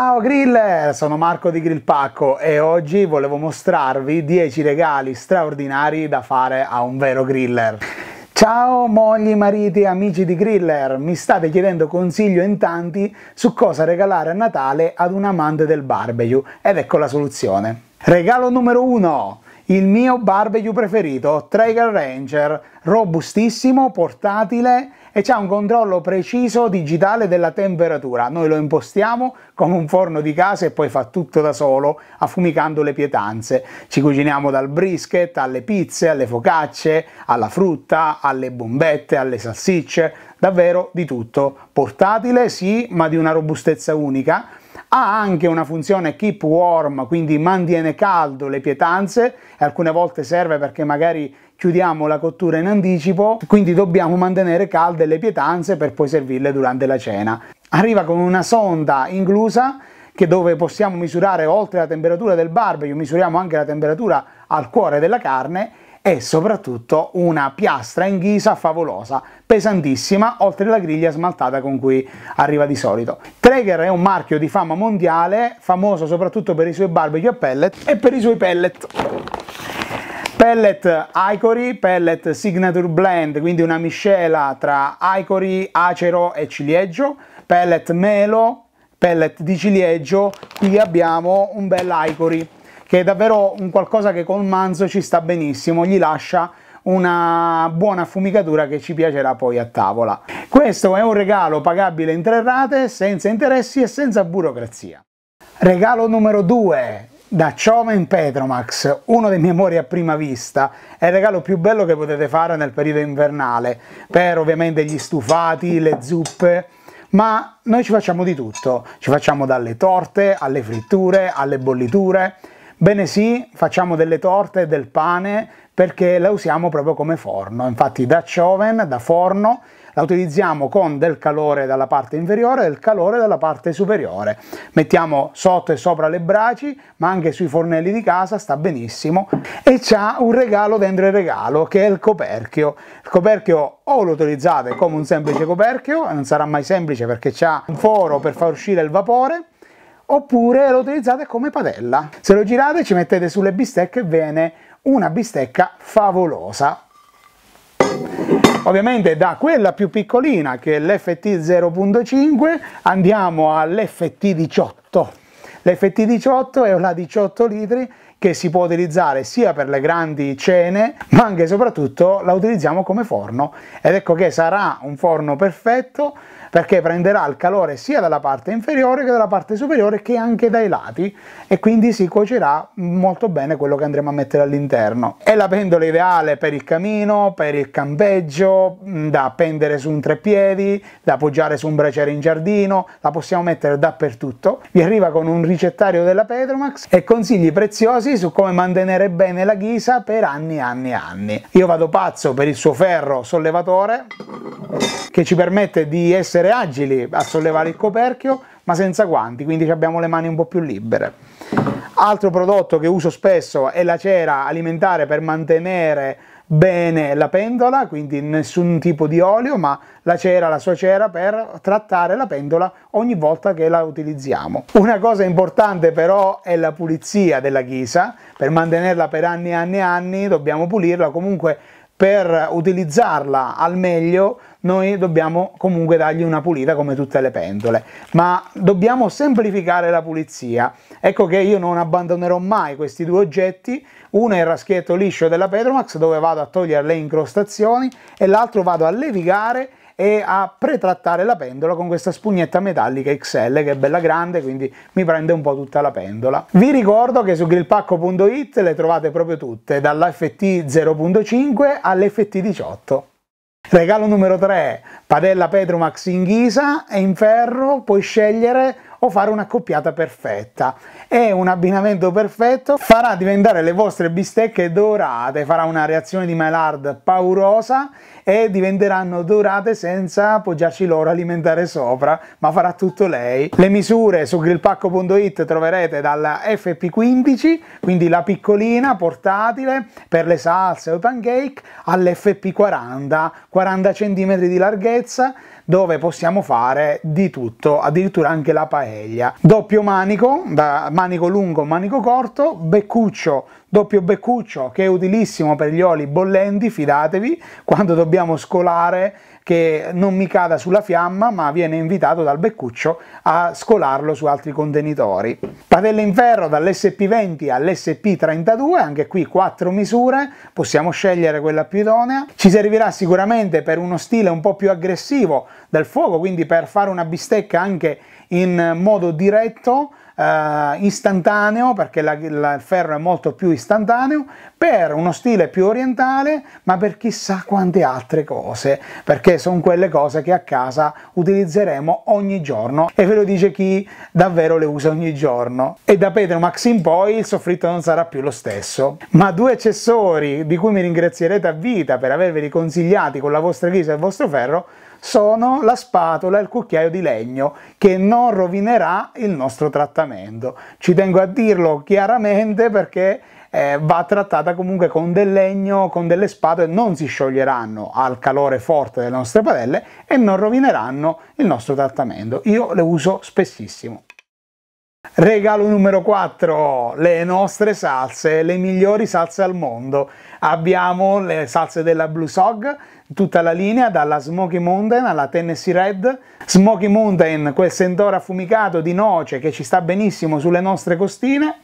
Ciao griller, sono Marco di Grillpacco e oggi volevo mostrarvi 10 regali straordinari da fare a un vero griller. Ciao mogli, mariti, e amici di Griller, mi state chiedendo consiglio in tanti su cosa regalare a Natale ad un amante del barbecue ed ecco la soluzione. Regalo numero 1 il mio barbecue preferito, Traeger Ranger, robustissimo, portatile e c'è un controllo preciso digitale della temperatura. Noi lo impostiamo come un forno di casa e poi fa tutto da solo, affumicando le pietanze. Ci cuciniamo dal brisket alle pizze, alle focacce, alla frutta, alle bombette, alle salsicce, davvero di tutto. Portatile sì, ma di una robustezza unica ha anche una funzione keep warm, quindi mantiene caldo le pietanze e alcune volte serve perché magari chiudiamo la cottura in anticipo, quindi dobbiamo mantenere calde le pietanze per poi servirle durante la cena. Arriva con una sonda inclusa dove possiamo misurare oltre la temperatura del barbecue, misuriamo anche la temperatura al cuore della carne e soprattutto una piastra in ghisa favolosa, pesantissima, oltre la griglia smaltata con cui arriva di solito. Traeger è un marchio di fama mondiale, famoso soprattutto per i suoi barbecue a pellet e per i suoi pellet. Pellet Icory, pellet Signature Blend, quindi una miscela tra Icory, acero e ciliegio, pellet melo, pellet di ciliegio, qui abbiamo un bel Icory che è davvero un qualcosa che col manzo ci sta benissimo, gli lascia una buona affumicatura che ci piacerà poi a tavola. Questo è un regalo pagabile in tre rate, senza interessi e senza burocrazia. Regalo numero 2 da Cioven Petromax, uno dei miei amori a prima vista, è il regalo più bello che potete fare nel periodo invernale, per ovviamente gli stufati, le zuppe, ma noi ci facciamo di tutto, ci facciamo dalle torte, alle fritture, alle bolliture, Bene sì, facciamo delle torte e del pane perché la usiamo proprio come forno, infatti da oven, da forno, la utilizziamo con del calore dalla parte inferiore e del calore dalla parte superiore. Mettiamo sotto e sopra le braci, ma anche sui fornelli di casa sta benissimo e c'ha un regalo dentro il regalo che è il coperchio. Il coperchio o lo utilizzate come un semplice coperchio, non sarà mai semplice perché c'ha un foro per far uscire il vapore, oppure lo utilizzate come padella. Se lo girate ci mettete sulle bistecche e viene una bistecca favolosa. Ovviamente da quella più piccolina che è l'FT 0.5 andiamo all'FT 18. L'FT 18 è una 18 litri che si può utilizzare sia per le grandi cene ma anche e soprattutto la utilizziamo come forno ed ecco che sarà un forno perfetto perché prenderà il calore sia dalla parte inferiore che dalla parte superiore che anche dai lati e quindi si cuocerà molto bene quello che andremo a mettere all'interno. È la pendola ideale per il camino, per il campeggio, mm, da appendere su un treppiedi, da appoggiare su un braciere in giardino, la possiamo mettere dappertutto. Vi arriva con un ricettario della Petromax e consigli preziosi su come mantenere bene la ghisa per anni e anni e anni. Io vado pazzo per il suo ferro sollevatore che ci permette di essere essere agili a sollevare il coperchio, ma senza guanti, quindi abbiamo le mani un po' più libere. Altro prodotto che uso spesso è la cera alimentare per mantenere bene la pendola, quindi nessun tipo di olio, ma la cera, la sua cera per trattare la pendola ogni volta che la utilizziamo. Una cosa importante però è la pulizia della ghisa, per mantenerla per anni e anni e anni dobbiamo pulirla, comunque per utilizzarla al meglio noi dobbiamo comunque dargli una pulita come tutte le pentole, ma dobbiamo semplificare la pulizia. Ecco che io non abbandonerò mai questi due oggetti, uno è il raschietto liscio della Petromax dove vado a togliere le incrostazioni e l'altro vado a levigare e a pretrattare la pendola con questa spugnetta metallica XL che è bella grande quindi mi prende un po' tutta la pendola. Vi ricordo che su grillpacco.it le trovate proprio tutte dall'FT 0.5 all'FT 18. Regalo numero 3, padella Pedro Max in ghisa e in ferro puoi scegliere o fare una coppiata perfetta. È un abbinamento perfetto, farà diventare le vostre bistecche dorate, farà una reazione di Maillard paurosa e diventeranno dorate senza appoggiarci l'oro alimentare sopra, ma farà tutto lei. Le misure su grillpacco.it troverete dalla FP15, quindi la piccolina portatile per le salse o pancake, all'FP40, 40 cm di larghezza, dove possiamo fare di tutto, addirittura anche la paella. Doppio manico, da manico lungo manico corto, beccuccio doppio beccuccio che è utilissimo per gli oli bollenti, fidatevi, quando dobbiamo scolare che non mi cada sulla fiamma ma viene invitato dal beccuccio a scolarlo su altri contenitori. Padelle in ferro dall'SP20 all'SP32, anche qui quattro misure, possiamo scegliere quella più idonea. Ci servirà sicuramente per uno stile un po' più aggressivo del fuoco, quindi per fare una bistecca anche in modo diretto, eh, istantaneo, perché la, la, il ferro è molto più istantaneo, per uno stile più orientale, ma per chissà quante altre cose, perché sono quelle cose che a casa utilizzeremo ogni giorno e ve lo dice chi davvero le usa ogni giorno. E da Pedro Max in poi il soffritto non sarà più lo stesso. Ma due accessori di cui mi ringrazierete a vita per averveli consigliati con la vostra ghisa e il vostro ferro sono la spatola e il cucchiaio di legno che non rovinerà il nostro trattamento. Ci tengo a dirlo chiaramente perché eh, va trattata comunque con del legno, con delle spatole, non si scioglieranno al calore forte delle nostre padelle e non rovineranno il nostro trattamento. Io le uso spessissimo. Regalo numero 4, le nostre salse, le migliori salse al mondo. Abbiamo le salse della Blue Sog, tutta la linea, dalla Smoky Mountain alla Tennessee Red. Smoky Mountain, quel sentore affumicato di noce che ci sta benissimo sulle nostre costine.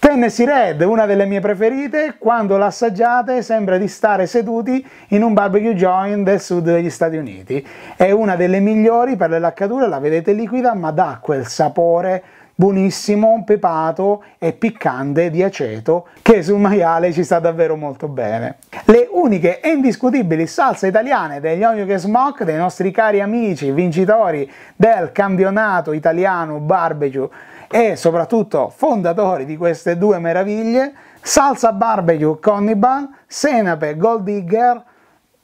Tennessee Red, una delle mie preferite, quando l'assaggiate sembra di stare seduti in un barbecue joint del sud degli Stati Uniti. È una delle migliori per le laccature, la vedete liquida, ma dà quel sapore buonissimo, pepato e piccante di aceto che sul maiale ci sta davvero molto bene. Le uniche e indiscutibili salse italiane degli Onion che Smoke, dei nostri cari amici vincitori del campionato italiano barbecue e soprattutto fondatori di queste due meraviglie, salsa barbecue connibal, senape gold digger,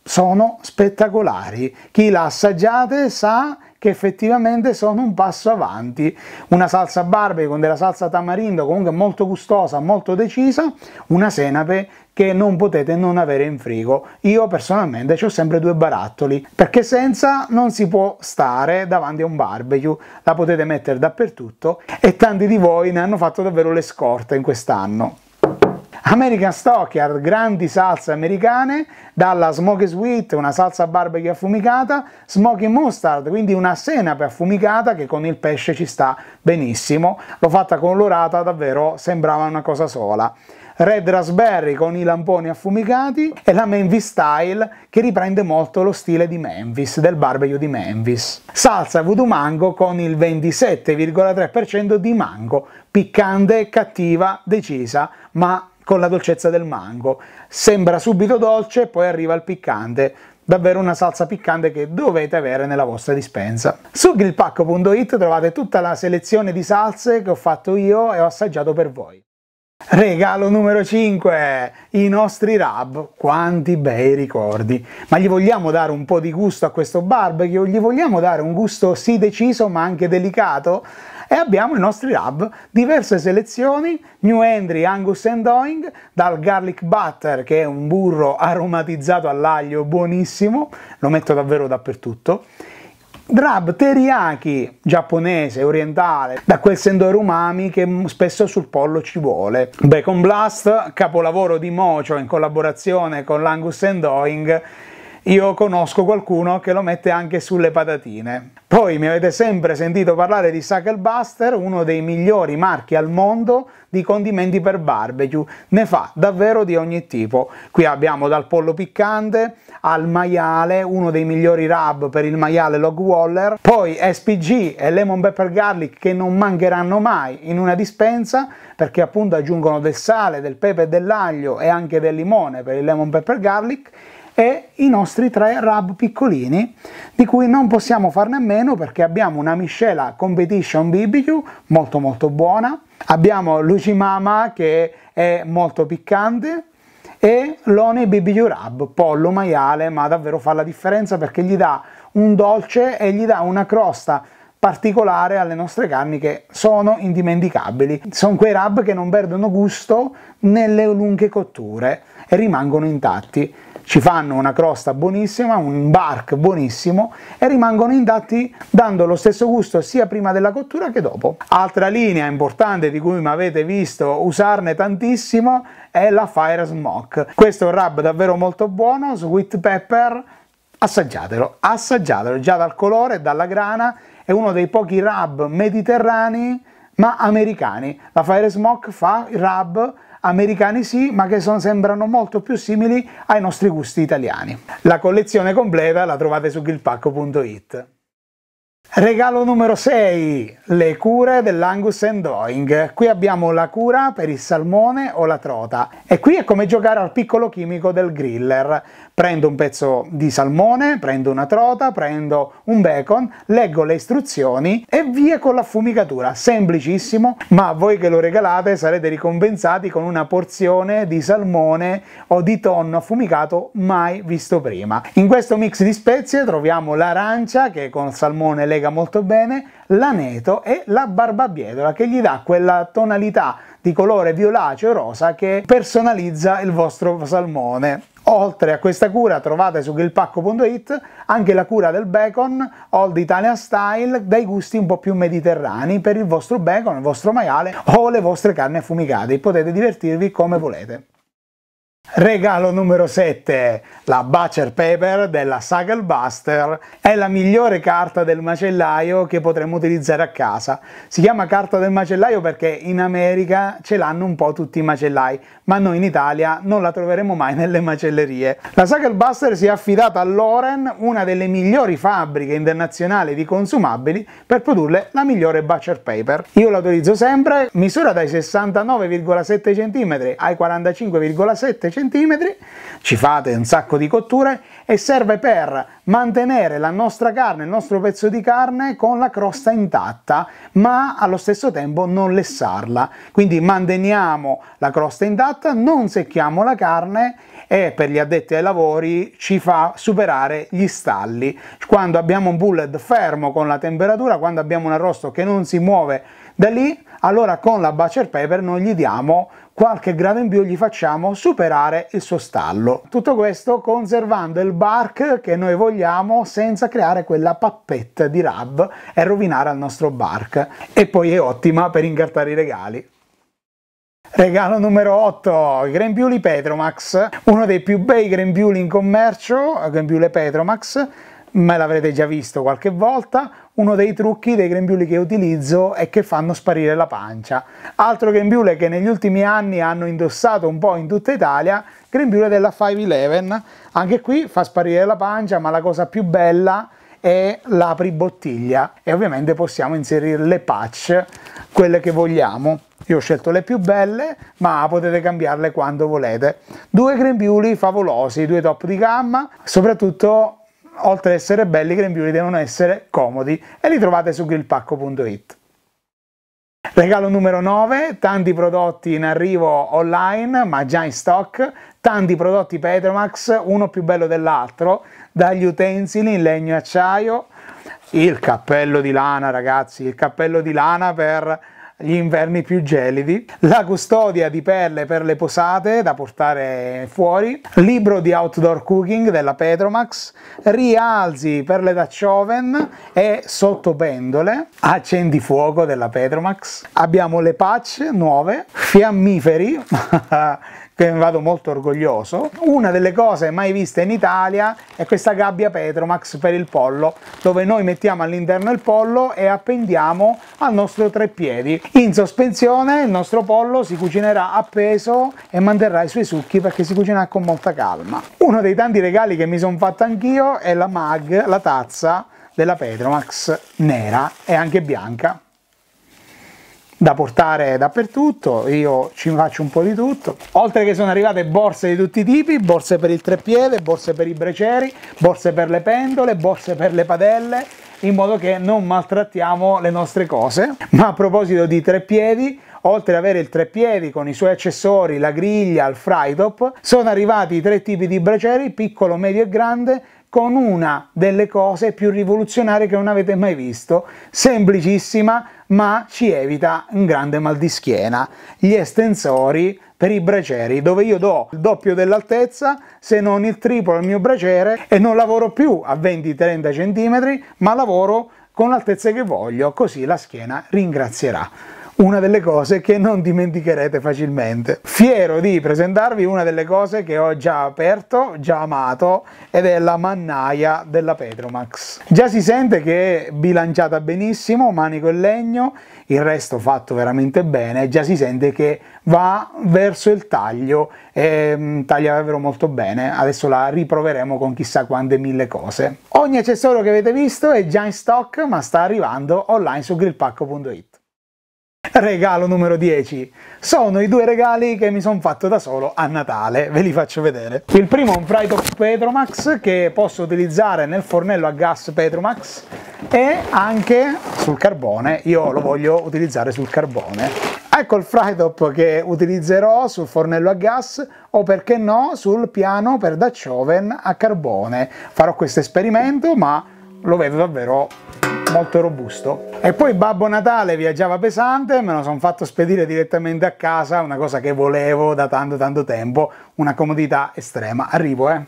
sono spettacolari. Chi la assaggiate sa che effettivamente sono un passo avanti. Una salsa barbecue con della salsa tamarindo comunque molto gustosa, molto decisa, una senape che non potete non avere in frigo. Io personalmente ho sempre due barattoli, perché senza non si può stare davanti a un barbecue, la potete mettere dappertutto e tanti di voi ne hanno fatto davvero le scorte in quest'anno. American Stockyard, grandi salse americane, dalla Smoky Sweet, una salsa barbecue affumicata, Smoky Mustard, quindi una senape affumicata che con il pesce ci sta benissimo. L'ho fatta colorata, davvero sembrava una cosa sola. Red Raspberry con i lamponi affumicati e la Memphis Style che riprende molto lo stile di Memphis, del barbecue di Memphis. Salsa Voodoo Mango con il 27,3% di mango, piccante, cattiva, decisa, ma con la dolcezza del mango. Sembra subito dolce, poi arriva il piccante, davvero una salsa piccante che dovete avere nella vostra dispensa. Su grillpacco.it trovate tutta la selezione di salse che ho fatto io e ho assaggiato per voi. Regalo numero 5, i nostri rub, quanti bei ricordi, ma gli vogliamo dare un po' di gusto a questo barbecue, gli vogliamo dare un gusto sì deciso ma anche delicato? e abbiamo i nostri rub, diverse selezioni, New Entry Angus and Doing, dal Garlic Butter che è un burro aromatizzato all'aglio buonissimo, lo metto davvero dappertutto, Drab teriyaki giapponese, orientale, da quel sendore umami che spesso sul pollo ci vuole. Bacon Blast, capolavoro di Mocho in collaborazione con l'Angus and Doing, io conosco qualcuno che lo mette anche sulle patatine. Poi mi avete sempre sentito parlare di Suckle Buster, uno dei migliori marchi al mondo di condimenti per barbecue. Ne fa davvero di ogni tipo. Qui abbiamo dal pollo piccante al maiale, uno dei migliori rub per il maiale log waller. Poi SPG e lemon pepper garlic che non mancheranno mai in una dispensa perché appunto aggiungono del sale, del pepe e dell'aglio e anche del limone per il lemon pepper garlic e i nostri tre rub piccolini di cui non possiamo farne a meno perché abbiamo una miscela competition BBQ molto molto buona, abbiamo l'Ucimama che è molto piccante e l'One BBQ Rub, pollo, maiale, ma davvero fa la differenza perché gli dà un dolce e gli dà una crosta particolare alle nostre carni che sono indimenticabili. Sono quei rub che non perdono gusto nelle lunghe cotture e rimangono intatti ci fanno una crosta buonissima, un bark buonissimo e rimangono intatti dando lo stesso gusto sia prima della cottura che dopo. Altra linea importante di cui mi avete visto usarne tantissimo è la Fire Smoke. Questo è un rub davvero molto buono, sweet pepper, assaggiatelo, assaggiatelo già dal colore, dalla grana, è uno dei pochi rub mediterranei ma americani. La Fire Smoke fa il rub americani sì, ma che son, sembrano molto più simili ai nostri gusti italiani. La collezione completa la trovate su guildpacco.it. Regalo numero 6, le cure dell'Angus and Doing. Qui abbiamo la cura per il salmone o la trota e qui è come giocare al piccolo chimico del griller prendo un pezzo di salmone, prendo una trota, prendo un bacon, leggo le istruzioni e via con la fumicatura. Semplicissimo, ma voi che lo regalate sarete ricompensati con una porzione di salmone o di tonno affumicato mai visto prima. In questo mix di spezie troviamo l'arancia che con il salmone lega molto bene, l'aneto e la barbabietola che gli dà quella tonalità di colore violaceo rosa che personalizza il vostro salmone. Oltre a questa cura trovate su grillpacco.it anche la cura del bacon Old Italian Style dai gusti un po' più mediterranei per il vostro bacon, il vostro maiale o le vostre carni affumicate. Potete divertirvi come volete. Regalo numero 7, la Butcher Paper della Sagal Buster è la migliore carta del macellaio che potremmo utilizzare a casa. Si chiama carta del macellaio perché in America ce l'hanno un po' tutti i macellai, ma noi in Italia non la troveremo mai nelle macellerie. La Sagal Buster si è affidata a Loren, una delle migliori fabbriche internazionali di consumabili, per produrre la migliore Butcher Paper. Io la utilizzo sempre, misura dai 69,7 cm ai 45,7 cm cm, ci fate un sacco di cotture e serve per mantenere la nostra carne, il nostro pezzo di carne con la crosta intatta, ma allo stesso tempo non lessarla. Quindi manteniamo la crosta intatta, non secchiamo la carne e per gli addetti ai lavori ci fa superare gli stalli. Quando abbiamo un bullet fermo con la temperatura, quando abbiamo un arrosto che non si muove da lì, allora con la Butcher Pepper noi gli diamo qualche grado in più gli facciamo superare il suo stallo. Tutto questo conservando il bark che noi vogliamo senza creare quella pappetta di rub e rovinare il nostro bark. E poi è ottima per incartare i regali. Regalo numero 8, Grembiuli Petromax, uno dei più bei grembiuli in commercio, Grembiule Petromax, me l'avrete già visto qualche volta, uno dei trucchi dei grembiuli che utilizzo è che fanno sparire la pancia. Altro grembiule che negli ultimi anni hanno indossato un po' in tutta Italia, grembiule della 5 511, anche qui fa sparire la pancia, ma la cosa più bella è l'apri bottiglia e ovviamente possiamo inserire le patch, quelle che vogliamo. Io ho scelto le più belle, ma potete cambiarle quando volete. Due grembiuli favolosi, due top di gamma, soprattutto oltre ad essere belli, i grembiuli devono essere comodi e li trovate su grillpacco.it. Regalo numero 9, tanti prodotti in arrivo online ma già in stock, tanti prodotti Petromax, uno più bello dell'altro, dagli utensili in legno e acciaio, il cappello di lana ragazzi, il cappello di lana per gli inverni più gelidi, la custodia di perle per le posate da portare fuori, libro di outdoor cooking della Petromax, rialzi per le Dutch Oven e sottopendole, accendifuoco della Petromax. Abbiamo le patch nuove, fiammiferi che mi vado molto orgoglioso. Una delle cose mai viste in Italia è questa gabbia Petromax per il pollo, dove noi mettiamo all'interno il pollo e appendiamo al nostro treppiedi. In sospensione il nostro pollo si cucinerà appeso e manterrà i suoi succhi perché si cucinerà con molta calma. Uno dei tanti regali che mi sono fatto anch'io è la mag, la tazza della Petromax nera e anche bianca da portare dappertutto, io ci faccio un po' di tutto. Oltre che sono arrivate borse di tutti i tipi, borse per il treppiede, borse per i breceri, borse per le pendole, borse per le padelle, in modo che non maltrattiamo le nostre cose. Ma a proposito di treppiedi, oltre ad avere il treppiedi con i suoi accessori, la griglia, il frytop, sono arrivati i tre tipi di breceri, piccolo, medio e grande, con una delle cose più rivoluzionarie che non avete mai visto, semplicissima ma ci evita un grande mal di schiena, gli estensori per i bracieri, dove io do il doppio dell'altezza, se non il triplo al mio braciere e non lavoro più a 20-30 cm, ma lavoro con l'altezza che voglio, così la schiena ringrazierà una delle cose che non dimenticherete facilmente. Fiero di presentarvi una delle cose che ho già aperto, già amato, ed è la mannaia della Petromax. Già si sente che è bilanciata benissimo, manico e legno, il resto fatto veramente bene, già si sente che va verso il taglio e mm, taglia davvero molto bene. Adesso la riproveremo con chissà quante mille cose. Ogni accessorio che avete visto è già in stock ma sta arrivando online su grillpacco.it. Regalo numero 10. Sono i due regali che mi sono fatto da solo a Natale, ve li faccio vedere. Il primo è un Frytop Petromax che posso utilizzare nel fornello a gas Petromax e anche sul carbone, io lo voglio utilizzare sul carbone. Ecco il Frytop che utilizzerò sul fornello a gas o perché no sul piano per Dutch Oven a carbone. Farò questo esperimento ma lo vedo davvero molto robusto. E poi Babbo Natale viaggiava pesante, me lo sono fatto spedire direttamente a casa, una cosa che volevo da tanto tanto tempo, una comodità estrema. Arrivo, eh!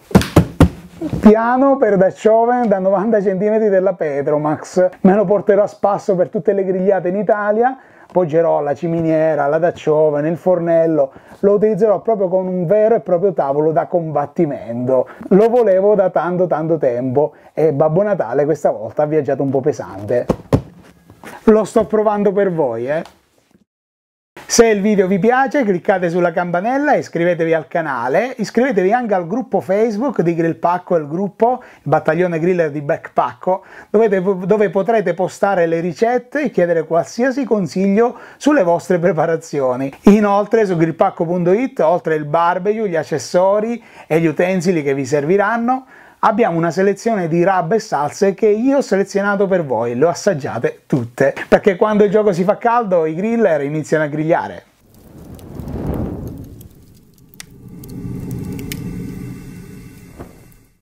Piano per da Choven da 90 cm della Petromax, me lo porterò a spasso per tutte le grigliate in Italia appoggerò la ciminiera, la daccioven, il fornello, lo utilizzerò proprio con un vero e proprio tavolo da combattimento. Lo volevo da tanto tanto tempo e Babbo Natale questa volta ha viaggiato un po' pesante. Lo sto provando per voi, eh! Se il video vi piace cliccate sulla campanella, iscrivetevi al canale, iscrivetevi anche al gruppo Facebook di Grill Pacco, il gruppo il Battaglione Griller di Backpacco, dove, dove potrete postare le ricette e chiedere qualsiasi consiglio sulle vostre preparazioni. Inoltre su grillpacco.it, oltre il barbecue, gli accessori e gli utensili che vi serviranno, abbiamo una selezione di rub e salse che io ho selezionato per voi, lo assaggiate tutte, perché quando il gioco si fa caldo i griller iniziano a grigliare.